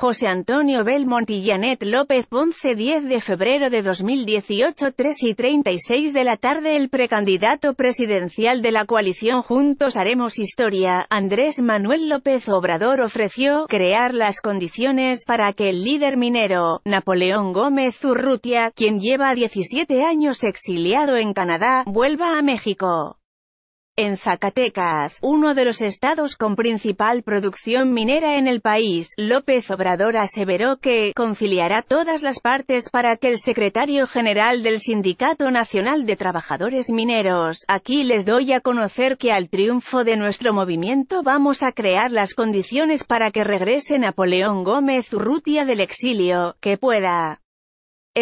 José Antonio Belmont y Janet López Ponce 10 de febrero de 2018 3 y 36 de la tarde El precandidato presidencial de la coalición Juntos Haremos Historia, Andrés Manuel López Obrador ofreció crear las condiciones para que el líder minero, Napoleón Gómez Zurrutia, quien lleva 17 años exiliado en Canadá, vuelva a México. En Zacatecas, uno de los estados con principal producción minera en el país, López Obrador aseveró que conciliará todas las partes para que el secretario general del Sindicato Nacional de Trabajadores Mineros, aquí les doy a conocer que al triunfo de nuestro movimiento vamos a crear las condiciones para que regrese Napoleón Gómez Urrutia del exilio, que pueda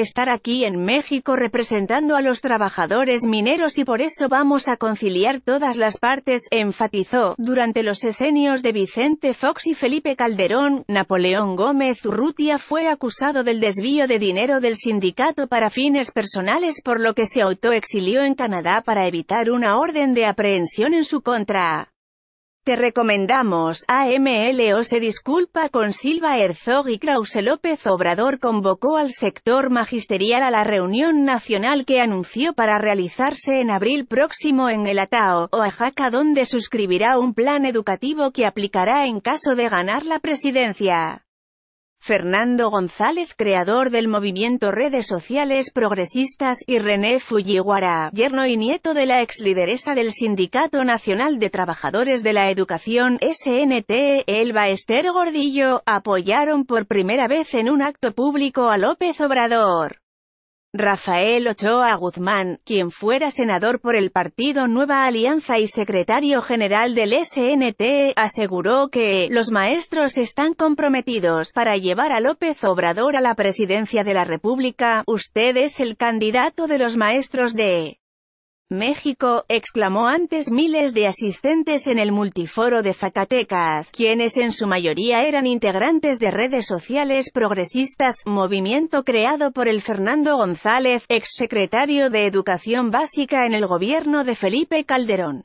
estar aquí en México representando a los trabajadores mineros y por eso vamos a conciliar todas las partes, enfatizó, durante los esenios de Vicente Fox y Felipe Calderón, Napoleón Gómez Urrutia fue acusado del desvío de dinero del sindicato para fines personales por lo que se autoexilió en Canadá para evitar una orden de aprehensión en su contra. Te recomendamos, AMLO se disculpa con Silva Herzog y Krause López Obrador convocó al sector magisterial a la reunión nacional que anunció para realizarse en abril próximo en el Atao, Oaxaca donde suscribirá un plan educativo que aplicará en caso de ganar la presidencia. Fernando González creador del movimiento Redes Sociales Progresistas, y René Fujiwara, yerno y nieto de la ex lideresa del Sindicato Nacional de Trabajadores de la Educación SNT, Elba Esther Gordillo, apoyaron por primera vez en un acto público a López Obrador. Rafael Ochoa Guzmán, quien fuera senador por el partido Nueva Alianza y secretario general del SNT, aseguró que «los maestros están comprometidos para llevar a López Obrador a la presidencia de la República, usted es el candidato de los maestros de México, exclamó antes miles de asistentes en el multiforo de Zacatecas, quienes en su mayoría eran integrantes de redes sociales progresistas, movimiento creado por el Fernando González, exsecretario de Educación Básica en el gobierno de Felipe Calderón.